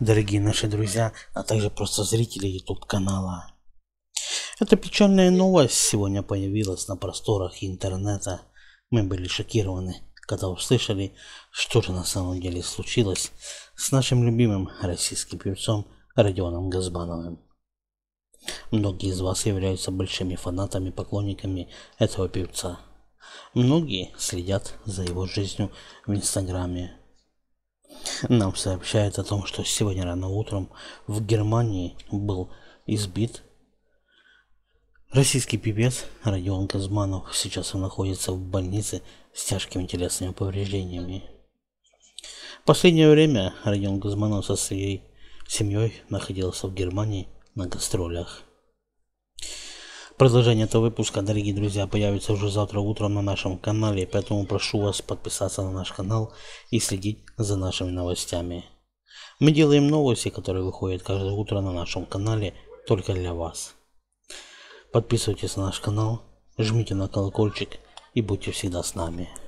дорогие наши друзья, а также просто зрители YouTube канала. Эта печальная новость сегодня появилась на просторах интернета. Мы были шокированы, когда услышали, что же на самом деле случилось с нашим любимым российским певцом Родионом Газбановым. Многие из вас являются большими фанатами, поклонниками этого певца. Многие следят за его жизнью в Инстаграме. Нам сообщает о том, что сегодня рано утром в Германии был избит российский певец Родион Казманов. Сейчас он находится в больнице с тяжкими телесными повреждениями. В последнее время Родион Казманов со своей семьей находился в Германии на гастролях. Продолжение этого выпуска, дорогие друзья, появится уже завтра утром на нашем канале, поэтому прошу вас подписаться на наш канал и следить за нашими новостями. Мы делаем новости, которые выходят каждое утро на нашем канале только для вас. Подписывайтесь на наш канал, жмите на колокольчик и будьте всегда с нами.